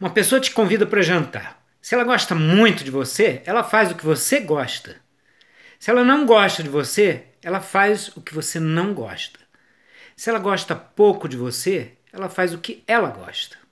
Uma pessoa te convida para jantar. Se ela gosta muito de você, ela faz o que você gosta. Se ela não gosta de você, ela faz o que você não gosta. Se ela gosta pouco de você, ela faz o que ela gosta.